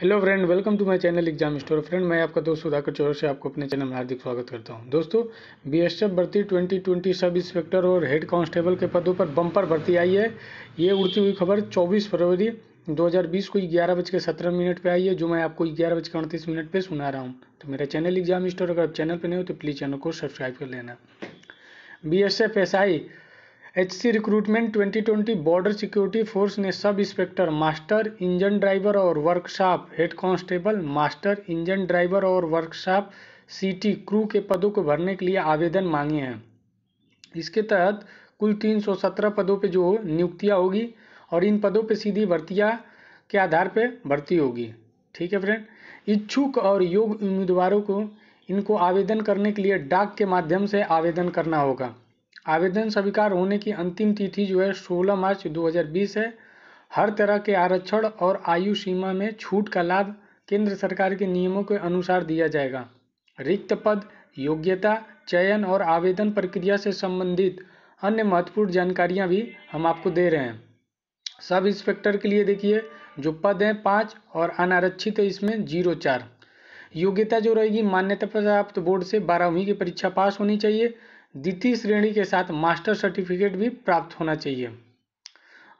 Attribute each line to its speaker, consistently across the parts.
Speaker 1: hello friend welcome to my channel exam store friend मैं आपका दोस्त सुधाकर चौर से आपको अपने चैनल में हार्दिक स्वागत करता हूं दोस्तों बी एस एफ भर्ती ट्वेंटी ट्वेंटी सब इंस्पेक्टर और हेड कांस्टेबल के पदों पर बम्पर भर्ती आई है ये उड़ती हुई खबर 24 फरवरी 2020 को ग्यारह बज के सत्रह मिनट पर आई है जो मैं आपको ग्यारह बज के अड़तीस मिनट पर सुना रहा हूँ तो मेरा चैनल एग्जाम स्टोर अगर आप चैनल पर नहीं हो तो प्लीज़ चैनल को सब्सक्राइब कर लेना B S F S I H C recruitment 2020 border security force ने sub inspector master engine driver और workshop head constable master engine driver और वर्कशॉप सीटी क्रू के पदों को भरने के लिए आवेदन मांगे हैं इसके तहत कुल 317 पदों पे जो नियुक्तियां होगी और इन पदों पे सीधी भर्तियां के आधार पे भर्ती होगी ठीक है फ्रेंड इच्छुक और योग्य उम्मीदवारों को इनको आवेदन करने के लिए डाक के माध्यम से आवेदन करना होगा आवेदन स्वीकार होने की अंतिम तिथि जो है सोलह मार्च 2020 है हर तरह के आरक्षण और आयु सीमा में छूट का लाभ केंद्र सरकार के नियमों के अनुसार दिया जाएगा रिक्त पद योग्यता चयन और आवेदन प्रक्रिया से संबंधित अन्य महत्वपूर्ण जानकारियां भी हम आपको दे रहे हैं सब इंस्पेक्टर के लिए देखिए जो पद हैं पाँच और अनारक्षित है इसमें जीरो चार योग्यता जो रहेगी मान्यता प्राप्त बोर्ड से बारहवीं की परीक्षा पास होनी चाहिए द्वितीय श्रेणी के साथ मास्टर सर्टिफिकेट भी प्राप्त होना चाहिए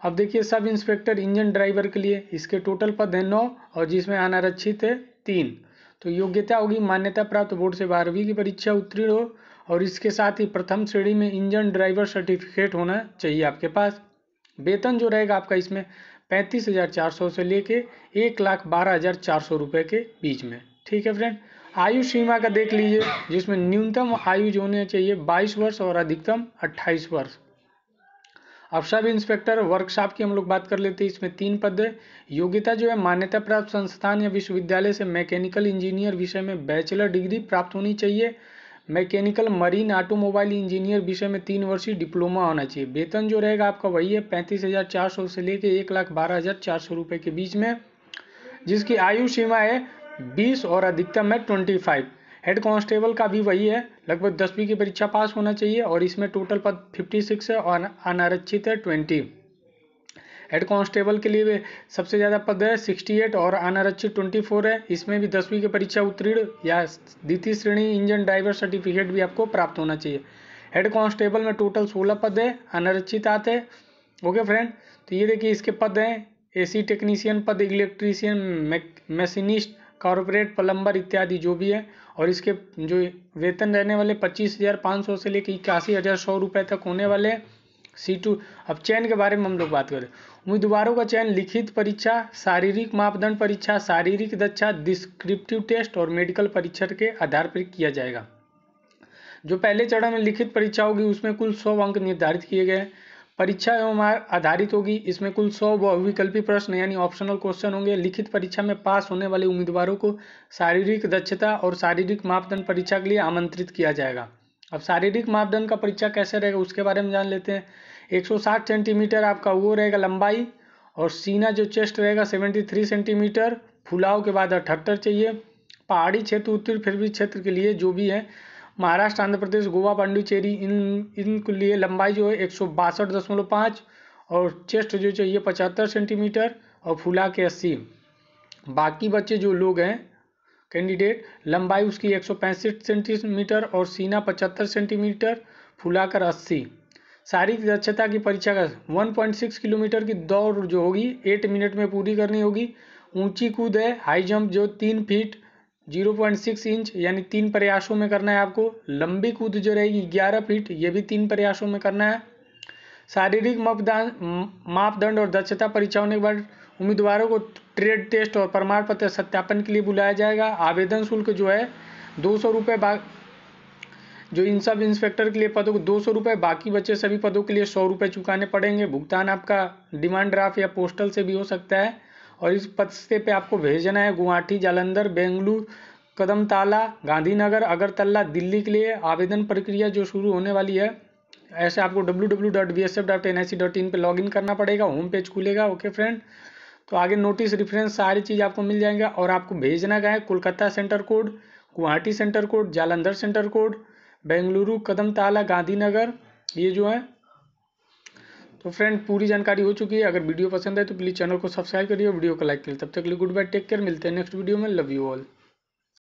Speaker 1: अब देखिए सब इंस्पेक्टर इंजन ड्राइवर के लिए इसके टोटल पद हैं नौ और जिसमें अनारक्षित है तीन तो योग्यता होगी मान्यता प्राप्त बोर्ड से बारहवीं की परीक्षा उत्तीर्ण हो और इसके साथ ही प्रथम श्रेणी में इंजन ड्राइवर सर्टिफिकेट होना चाहिए आपके पास वेतन जो रहेगा आपका इसमें पैंतीस हज़ार चार सौ से लेके एक लाख बारह हज़ार चार सौ रुपये के बीच में ठीक है फ्रेंड आयु सीमा का देख लीजिए जिसमें न्यूनतम आयु जो होने चाहिए बाईस वर्ष और अधिकतम अट्ठाईस वर्ष अब सब इंस्पेक्टर वर्कशॉप की हम लोग बात कर लेते हैं इसमें तीन पद है योग्यता जो है मान्यता प्राप्त संस्थान या विश्वविद्यालय से मैकेनिकल इंजीनियर विषय में बैचलर डिग्री प्राप्त होनी चाहिए मैकेनिकल मरीन ऑटोमोबाइल इंजीनियर विषय में तीन वर्षीय डिप्लोमा होना चाहिए वेतन जो रहेगा आपका वही है पैंतीस हज़ार चार सौ से लेकर एक लाख बारह हज़ार चार सौ के बीच में जिसकी आयु सीमा है बीस और अधिकतम है ट्वेंटी फाइव हेड कांस्टेबल का भी वही है लगभग दसवीं की परीक्षा पास होना चाहिए और इसमें टोटल पद फिफ्टी सिक्स है और अनारक्षित है ट्वेंटी हेड कांस्टेबल के लिए सबसे ज़्यादा पद है सिक्सटी एट और अनारक्षित ट्वेंटी फोर है इसमें भी दसवीं की परीक्षा उत्तीर्ण या द्वितीय श्रेणी इंजन ड्राइवर सर्टिफिकेट भी आपको प्राप्त होना चाहिए हेड कांस्टेबल में टोटल सोलह पद है अनारक्षित आते हैं ओके फ्रेंड तो ये देखिए इसके पद हैं एसी टेक्नीशियन पद इलेक्ट्रीशियन मैक मशीनिस्ट कॉरपोरेट प्लम्बर इत्यादि जो भी है और इसके जो वेतन रहने वाले पच्चीस हज़ार पाँच सौ से लेकर इक्यासी हज़ार सौ रुपए तक होने वाले सी टू अब चयन के बारे में हम लोग बात करें उम्मीदवारों का चयन लिखित परीक्षा शारीरिक मापदंड परीक्षा शारीरिक दक्षा डिस्क्रिप्टिव टेस्ट और मेडिकल परीक्षा के आधार पर किया जाएगा जो पहले चरण में लिखित परीक्षा होगी उसमें कुल सौ अंक निर्धारित किए गए परीक्षा एवं आधारित होगी इसमें कुल सौ बहुविकल्पी प्रश्न यानी ऑप्शनल क्वेश्चन होंगे लिखित परीक्षा में पास होने वाले उम्मीदवारों को शारीरिक दक्षता और शारीरिक मापदंड परीक्षा के लिए आमंत्रित किया जाएगा अब शारीरिक मापदंड का परीक्षा कैसे रहेगा उसके बारे में जान लेते हैं 160 सेंटीमीटर आपका वो रहेगा लंबाई और सीना जो चेस्ट रहेगा 73 सेंटीमीटर फुलाव के बाद अठहत्तर चाहिए पहाड़ी क्षेत्र उत्तर फिर भी क्षेत्र के लिए जो भी है महाराष्ट्र आंध्र प्रदेश गोवा पांडुचेरी इन इनके लिए लंबाई जो है एक सौ बासठ दशमलव पाँच और चेस्ट जो चाहिए पचहत्तर सेंटीमीटर और फुला के अस्सी बाकी बच्चे जो लोग हैं कैंडिडेट लंबाई उसकी एक सौ पैंसठ सेंटीमीटर और सीना पचहत्तर सेंटीमीटर फुलाकर अस्सी शारीरिक दक्षता की परीक्षा का 1.6 किलोमीटर की दौड़ जो होगी 8 मिनट में पूरी करनी होगी ऊंची कूद है हाई जंप जो तीन feet zero point six inch यानी तीन प्रयासों में करना है आपको लंबी कूद जो रहेगी ग्यारह फीट ये भी तीन प्रयासों में करना है शारीरिक मापदान मापदंड और दक्षता परीक्षा होने के बाद उम्मीदवारों को ट्रेड टेस्ट और प्रमाण पत्र सत्यापन के लिए बुलाया जाएगा आवेदन शुल्क जो है दो सौ रुपये जो इन सब इंस्पेक्टर के लिए पदों को दो सौ रुपये बाकी बचे सभी पदों के लिए सौ रुपये चुकाने पड़ेंगे भुगतान आपका डिमांड ड्राफ्ट या पोस्टल से भी हो सकता है और इस पते पे आपको भेजना है गुवाहाटी जालंधर बेंगलुरु कदमताला गांधीनगर अगरतला दिल्ली के लिए आवेदन प्रक्रिया जो शुरू होने वाली है ऐसे आपको W W dot B S F dot N I C dot in पर लॉग इन करना पड़ेगा होम पेज खुलेगा ओके फ्रेंड तो आगे नोटिस रिफरेंस सारी चीज़ आपको मिल जाएंगे और आपको भेजना क्या है Kolkata centre code Guwahati centre code Jalandhar centre code Bengaluru Kadamtala Gandhinagar ये जो है तो फ्रेंड पूरी जानकारी हो चुकी है अगर वीडियो पसंद है तो प्लीज़ चैनल को सब्सक्राइब करिए वीडियो को लाइक करिए तब तक के लिए गुड बाय टेक केयर मिलते हैं नेक्स्ट वीडियो में लव यू ऑल